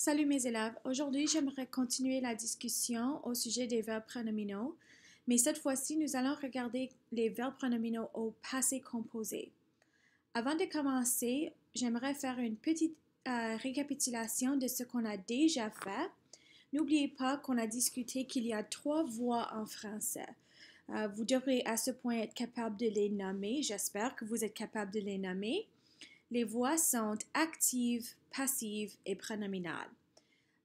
Salut mes élèves, aujourd'hui j'aimerais continuer la discussion au sujet des verbes pronominaux, mais cette fois-ci nous allons regarder les verbes pronominaux au passé composé. Avant de commencer, j'aimerais faire une petite euh, récapitulation de ce qu'on a déjà fait. N'oubliez pas qu'on a discuté qu'il y a trois voix en français. Euh, vous devrez à ce point être capable de les nommer, j'espère que vous êtes capable de les nommer les voix sont actives, passives et pronominales.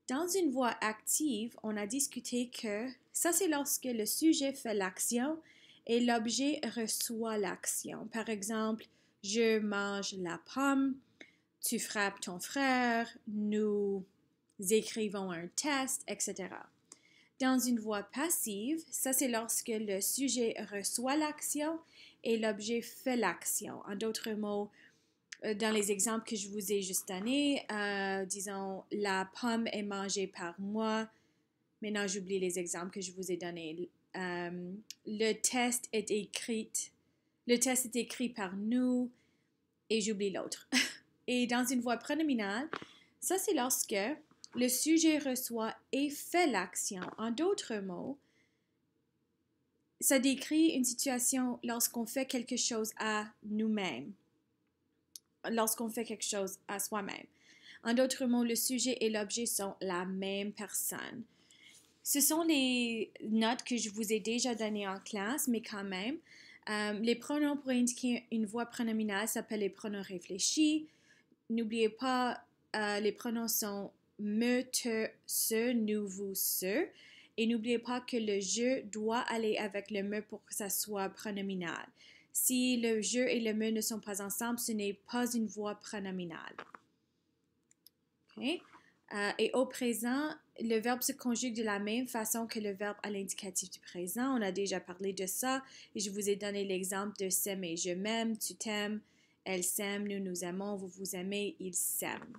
Dans une voix active, on a discuté que ça c'est lorsque le sujet fait l'action et l'objet reçoit l'action. Par exemple, je mange la pomme, tu frappes ton frère, nous écrivons un test, etc. Dans une voix passive, ça c'est lorsque le sujet reçoit l'action et l'objet fait l'action. En d'autres mots, euh, dans les exemples que je vous ai juste donnés, euh, disons, la pomme est mangée par moi. Maintenant, j'oublie les exemples que je vous ai donnés. Euh, le test est écrit. Le test est écrit par nous et j'oublie l'autre. et dans une voie pronominale, ça c'est lorsque le sujet reçoit et fait l'action. En d'autres mots, ça décrit une situation lorsqu'on fait quelque chose à nous-mêmes lorsqu'on fait quelque chose à soi-même. En d'autres mots, le sujet et l'objet sont la même personne. Ce sont les notes que je vous ai déjà données en classe, mais quand même, euh, les pronoms pour indiquer une voix pronominale s'appellent les pronoms réfléchis. N'oubliez pas, euh, les pronoms sont me, te, ce, nous, vous, ce. Et n'oubliez pas que le je doit aller avec le me pour que ça soit pronominal. Si le jeu et le me » ne sont pas ensemble, ce n'est pas une voix pronominale. Euh, et au présent, le verbe se conjugue de la même façon que le verbe à l'indicatif du présent. On a déjà parlé de ça et je vous ai donné l'exemple de s'aimer. Je m'aime, tu t'aimes, elle s'aime, nous nous aimons, vous vous aimez, ils s'aiment.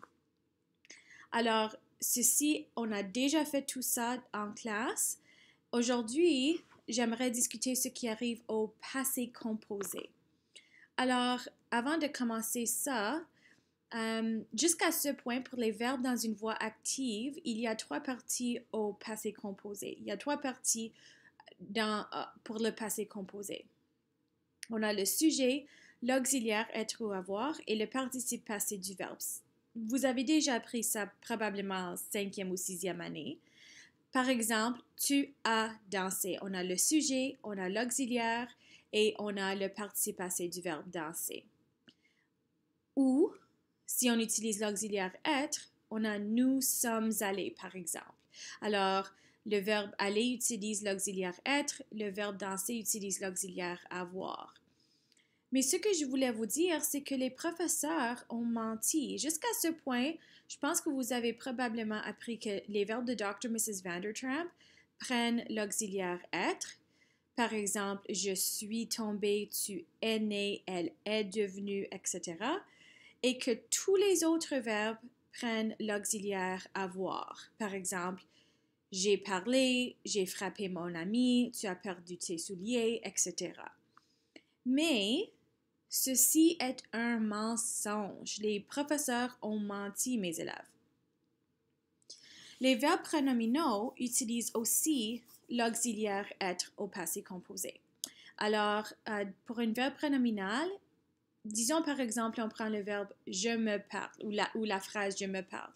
Alors, ceci, on a déjà fait tout ça en classe. Aujourd'hui, j'aimerais discuter ce qui arrive au passé composé. Alors, avant de commencer ça, euh, jusqu'à ce point, pour les verbes dans une voix active, il y a trois parties au passé composé. Il y a trois parties euh, pour le passé composé. On a le sujet, l'auxiliaire être ou avoir et le participe passé du verbe. Vous avez déjà appris ça probablement en cinquième ou sixième année. Par exemple, tu as dansé. On a le sujet, on a l'auxiliaire et on a le participe passé du verbe danser. Ou, si on utilise l'auxiliaire être, on a nous sommes allés, par exemple. Alors, le verbe aller utilise l'auxiliaire être, le verbe danser utilise l'auxiliaire avoir. Mais ce que je voulais vous dire, c'est que les professeurs ont menti jusqu'à ce point je pense que vous avez probablement appris que les verbes de Dr. Mrs. Vandertramp prennent l'auxiliaire être. Par exemple, je suis tombé, tu es né, elle est devenue, etc. Et que tous les autres verbes prennent l'auxiliaire avoir. Par exemple, j'ai parlé, j'ai frappé mon ami, tu as perdu tes souliers, etc. Mais Ceci est un mensonge. Les professeurs ont menti, mes élèves. Les verbes pronominaux utilisent aussi l'auxiliaire être au passé composé. Alors, euh, pour un verbe pronominale, disons par exemple, on prend le verbe je me parle ou la, ou la phrase je me parle.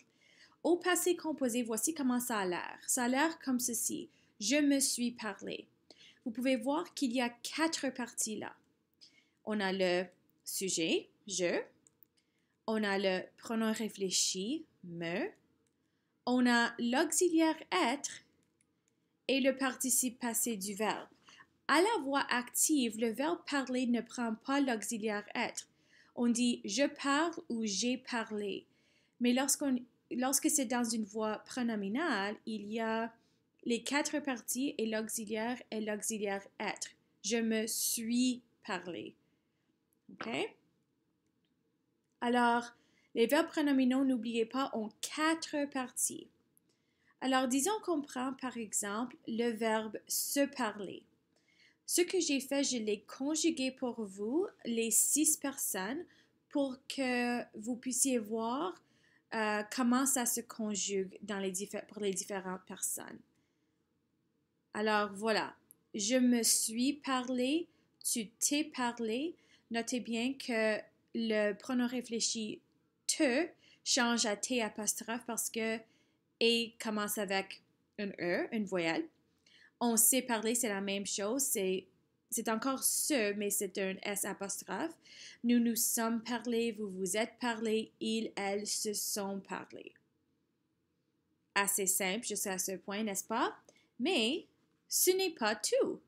Au passé composé, voici comment ça a l'air. Ça a l'air comme ceci. Je me suis parlé. Vous pouvez voir qu'il y a quatre parties là. On a le sujet, je. On a le pronom réfléchi, me. On a l'auxiliaire être et le participe passé du verbe. À la voix active, le verbe parler ne prend pas l'auxiliaire être. On dit je parle ou j'ai parlé. Mais lorsque c'est dans une voix pronominale, il y a les quatre parties et l'auxiliaire et l'auxiliaire être. Je me suis parlé. OK? Alors, les verbes pronominaux, n'oubliez pas, ont quatre parties. Alors, disons qu'on prend par exemple le verbe se parler. Ce que j'ai fait, je l'ai conjugué pour vous, les six personnes, pour que vous puissiez voir euh, comment ça se conjugue dans pour les différentes personnes. Alors voilà, je me suis parlé, tu t'es parlé, Notez bien que le pronom réfléchi te change à t apostrophe parce que et commence avec un e, une voyelle. On sait parler, c'est la même chose, c'est c'est encore ce, mais c'est un S apostrophe. Nous nous sommes parlé, vous vous êtes parlé, ils, elles se sont parlé. Assez simple jusqu'à ce point, n'est-ce pas? Mais ce n'est pas tout.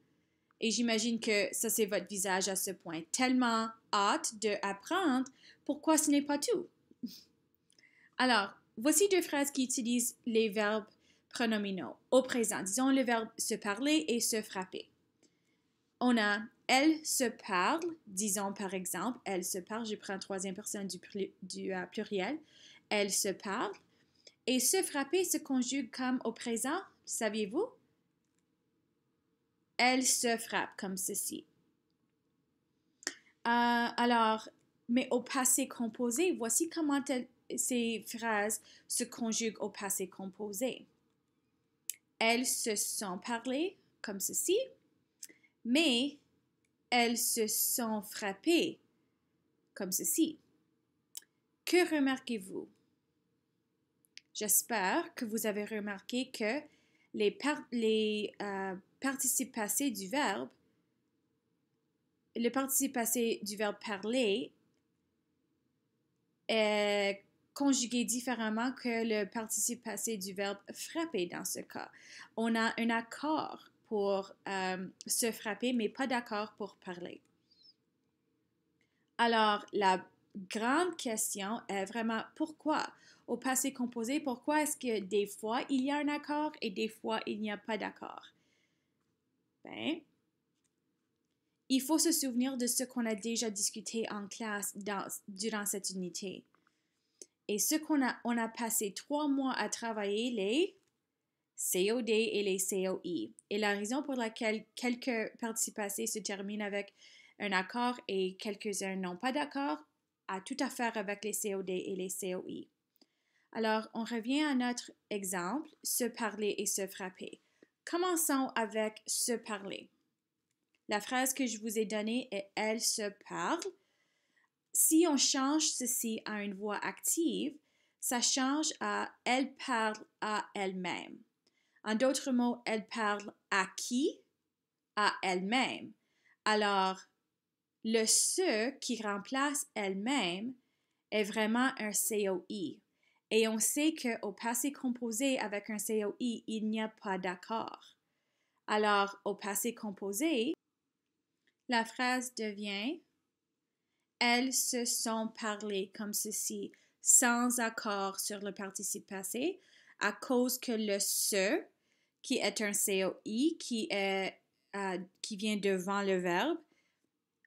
Et j'imagine que ça, c'est votre visage à ce point. Tellement hâte d'apprendre pourquoi ce n'est pas tout. Alors, voici deux phrases qui utilisent les verbes pronominaux au présent. Disons le verbe se parler et se frapper. On a elle se parle, disons par exemple, elle se parle, je prends troisième personne du, euh, pluriel, elle se parle. Et se frapper se conjugue comme au présent, saviez-vous? elle se frappe comme ceci. Euh, alors, mais au passé composé, voici comment ces phrases se conjuguent au passé composé. Elles se sont parlées comme ceci, mais elles se sont frappées comme ceci. Que remarquez-vous? J'espère que vous avez remarqué que les, euh, participes passés du verbe, le participe passé du verbe parler est conjugué différemment que le participe passé du verbe frapper dans ce cas. On a un accord pour euh, se frapper, mais pas d'accord pour parler. Alors, la grande question est vraiment pourquoi au passé composé, pourquoi est-ce que des fois il y a un accord et des fois il n'y a pas d'accord? Ben, il faut se souvenir de ce qu'on a déjà discuté en classe durant cette unité. Et ce qu'on a, on a passé trois mois à travailler les COD et les COI. Et la raison pour laquelle quelques participés se terminent avec un accord et quelques-uns n'ont pas d'accord a tout à faire avec les COD et les COI. Alors, on revient à notre exemple, se parler et se frapper. Commençons avec se parler. La phrase que je vous ai donnée est elle se parle. Si on change ceci à une voix active, ça change à elle parle à elle-même. En d'autres mots, elle parle à qui À elle-même. Alors, le ce qui remplace elle-même est vraiment un COI. Et on sait qu'au passé composé avec un COI, il n'y a pas d'accord. Alors, au passé composé, la phrase devient Elles se sont parlées comme ceci, sans accord sur le participe passé, à cause que le se, qui est un COI, qui, euh, qui vient devant le verbe,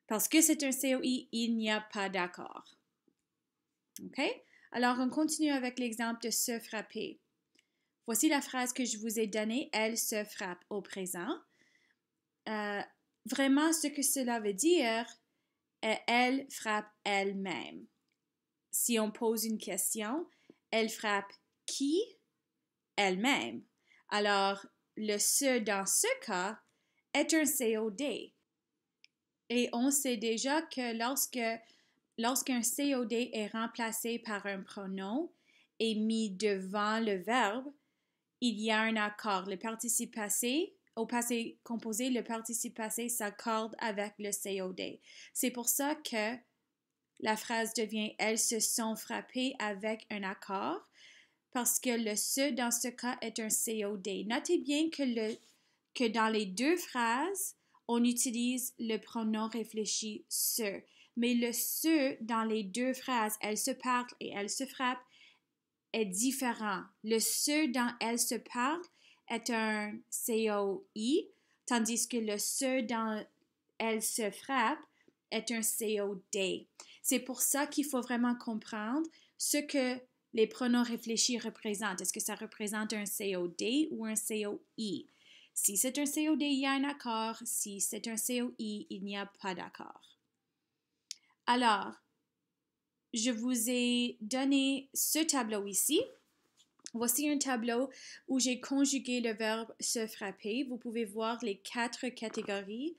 parce que c'est un COI, il n'y a pas d'accord. OK? Alors, on continue avec l'exemple de se frapper. Voici la phrase que je vous ai donnée, elle se frappe au présent. Euh, vraiment, ce que cela veut dire est elle frappe elle-même. Si on pose une question, elle frappe qui Elle-même. Alors, le se dans ce cas est un COD. Et on sait déjà que lorsque lorsqu'un COD est remplacé par un pronom et mis devant le verbe, il y a un accord. Le participe passé, au passé composé, le participe passé s'accorde avec le COD. C'est pour ça que la phrase devient Elles se sont frappées avec un accord parce que le se dans ce cas est un COD. Notez bien que, que dans les deux phrases, on utilise le pronom réfléchi se mais le ce dans les deux phrases, elle se parle et elle se frappe, est différent. Le ce dans elle se parle est un COI, tandis que le ce dans elle se frappe est un COD. C'est pour ça qu'il faut vraiment comprendre ce que les pronoms réfléchis représentent. Est-ce que ça représente un COD ou un COI? Si c'est un COD, il y a un accord. Si c'est un COI, il n'y a pas d'accord. Alors, je vous ai donné ce tableau ici. Voici un tableau où j'ai conjugué le verbe se frapper. Vous pouvez voir les quatre catégories.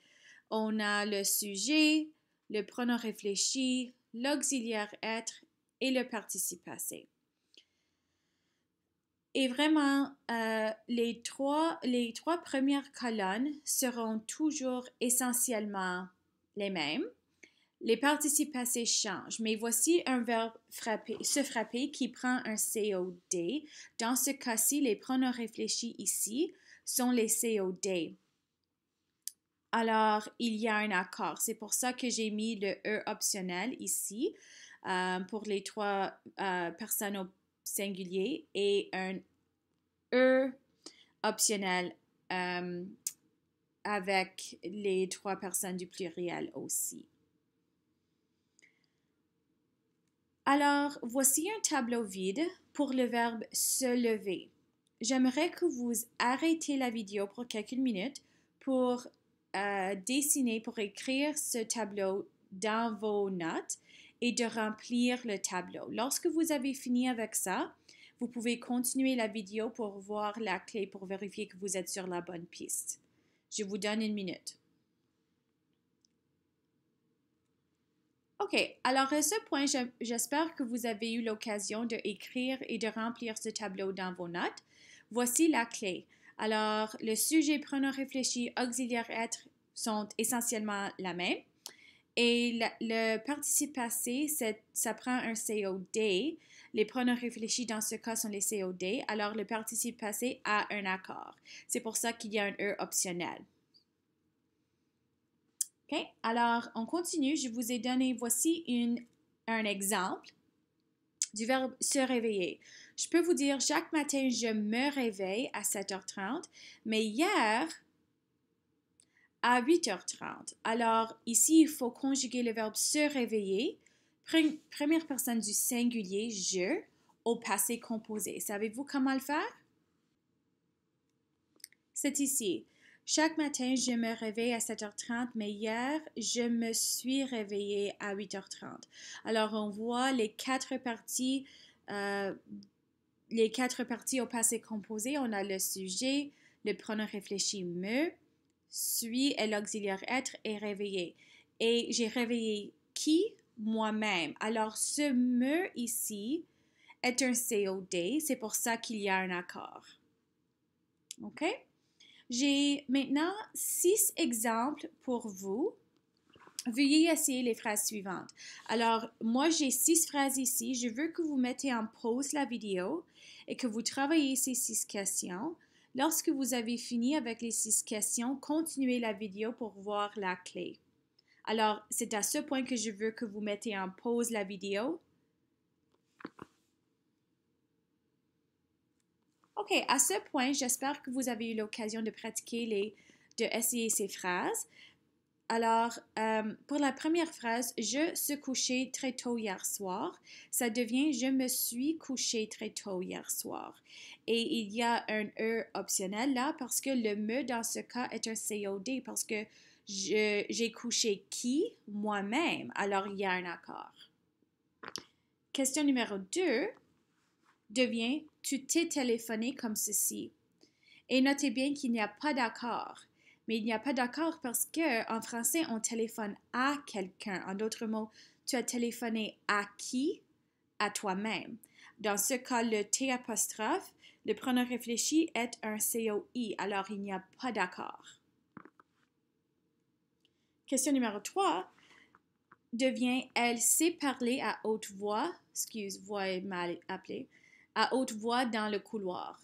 On a le sujet, le pronom réfléchi, l'auxiliaire être et le participe passé. Et vraiment, euh, les trois premières colonnes seront toujours essentiellement les mêmes. Les participes passés changent, mais voici un verbe se frapper qui prend un COD. Dans ce cas-ci, les pronoms réfléchis ici sont les COD. Alors, il y a un accord. C'est pour ça que j'ai mis le E optionnel ici euh, pour les trois euh, personnes au singulier et un E optionnel euh, avec les trois personnes du pluriel aussi. Alors, voici un tableau vide pour le verbe se lever. J'aimerais que vous arrêtiez la vidéo pour quelques minutes pour euh, dessiner, pour écrire ce tableau dans vos notes et de remplir le tableau. Lorsque vous avez fini avec ça, vous pouvez continuer la vidéo pour voir la clé pour vérifier que vous êtes sur la bonne piste. Je vous donne une minute. OK, alors à ce point, j'espère que vous avez eu l'occasion d'écrire et de remplir ce tableau dans vos notes. Voici la clé. Alors, le sujet pronom réfléchi, auxiliaire être sont essentiellement la même. Et le participe passé, ça prend un COD. Les pronoms réfléchis dans ce cas sont les COD. Alors, le participe passé a un accord. C'est pour ça qu'il y a un E optionnel. Alors, on continue. Je vous ai donné, voici un exemple du verbe se réveiller. Je peux vous dire, chaque matin, je me réveille à 7h30, mais hier, à 8h30. Alors, ici, il faut conjuguer le verbe se réveiller, première personne du singulier, je, au passé composé. Savez-vous comment le faire? C'est ici. Chaque matin, je me réveille à 7h30, mais hier, je me suis réveillée à 8h30. Alors, on voit les quatre parties, euh, les quatre parties au passé composé. On a le sujet, le pronom réfléchi me, suis et l'auxiliaire être et réveillé. Et j'ai réveillé qui? Moi-même. Alors, ce me ici est un COD, c'est pour ça qu'il y a un accord. OK? J'ai maintenant six exemples pour vous. Veuillez essayer les phrases suivantes. Alors, moi, j'ai six phrases ici. Je veux que vous mettez en pause la vidéo et que vous travaillez ces six questions. Lorsque vous avez fini avec les six questions, continuez la vidéo pour voir la clé. Alors, c'est à ce point que je veux que vous mettez en pause la vidéo OK, à ce point, j'espère que vous avez eu l'occasion de pratiquer les, de essayer ces phrases. Alors, euh, pour la première phrase, je se couchais très tôt hier soir, ça devient je me suis couché très tôt hier soir. Et il y a un E optionnel là parce que le me dans ce cas est un COD parce que j'ai couché qui Moi-même. Alors, il y a un accord. Question numéro 2 devient tu t'es téléphoné comme ceci. Et notez bien qu'il n'y a pas d'accord. Mais il n'y a pas d'accord parce que en français, on téléphone à quelqu'un. En d'autres mots, tu as téléphoné à qui À toi-même. Dans ce cas, le T apostrophe, le pronom réfléchi est un COI, alors il n'y a pas d'accord. Question numéro 3 devient elle sait parler à haute voix, excuse, voix mal appelée, à haute voix dans le couloir.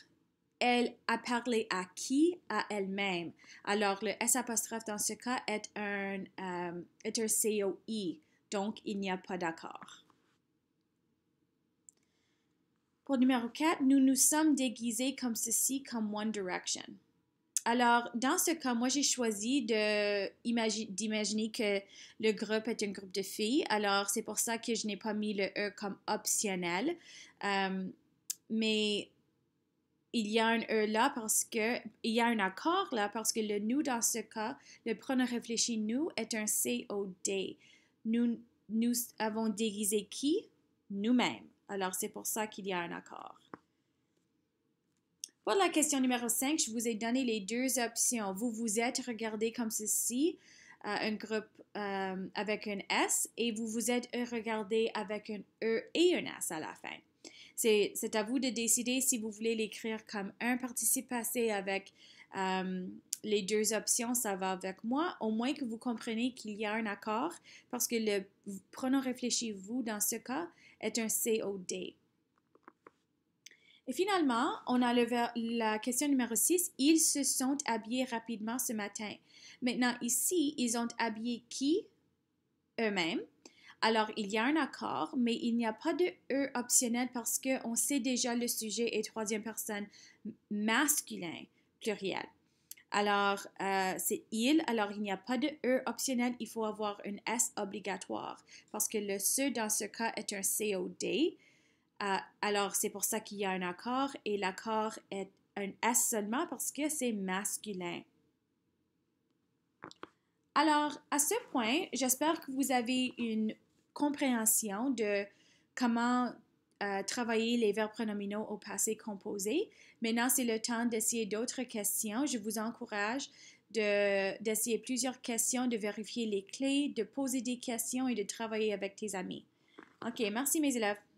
Elle a parlé à qui À elle-même. Alors, le S apostrophe dans ce cas est un, um, euh, COI, donc il n'y a pas d'accord. Pour numéro 4, nous nous sommes déguisés comme ceci, comme One Direction. Alors, dans ce cas, moi, j'ai choisi d'imaginer que le groupe est un groupe de filles. Alors, c'est pour ça que je n'ai pas mis le E comme optionnel. Euh, mais il y a un E là parce que, il y a un accord là parce que le nous dans ce cas, le pronom réfléchi nous est un COD. Nous, nous avons déguisé qui? Nous-mêmes. Alors c'est pour ça qu'il y a un accord. Pour la question numéro 5, je vous ai donné les deux options. Vous vous êtes regardé comme ceci, euh, un groupe euh, avec un S, et vous vous êtes regardé avec un E et un S à la fin c'est à vous de décider si vous voulez l'écrire comme un participe passé avec euh, les deux options, ça va avec moi, au moins que vous compreniez qu'il y a un accord, parce que le pronom réfléchi vous dans ce cas est un COD. Et finalement, on a la question numéro 6. Ils se sont habillés rapidement ce matin. Maintenant, ici, ils ont habillé qui eux-mêmes alors, il y a un accord, mais il n'y a pas de E optionnel parce qu'on sait déjà le sujet est troisième personne masculin, pluriel. Alors, euh, c'est il, alors il n'y a pas de E optionnel, il faut avoir un « S obligatoire parce que le se dans ce cas est un COD. Euh, alors, c'est pour ça qu'il y a un accord et l'accord est un S seulement parce que c'est masculin. Alors, à ce point, j'espère que vous avez une compréhension de comment euh, travailler les verbes pronominaux au passé composé. Maintenant, c'est le temps d'essayer d'autres questions. Je vous encourage d'essayer plusieurs questions, de vérifier les clés, de poser des questions et de travailler avec tes amis. OK, merci mes élèves.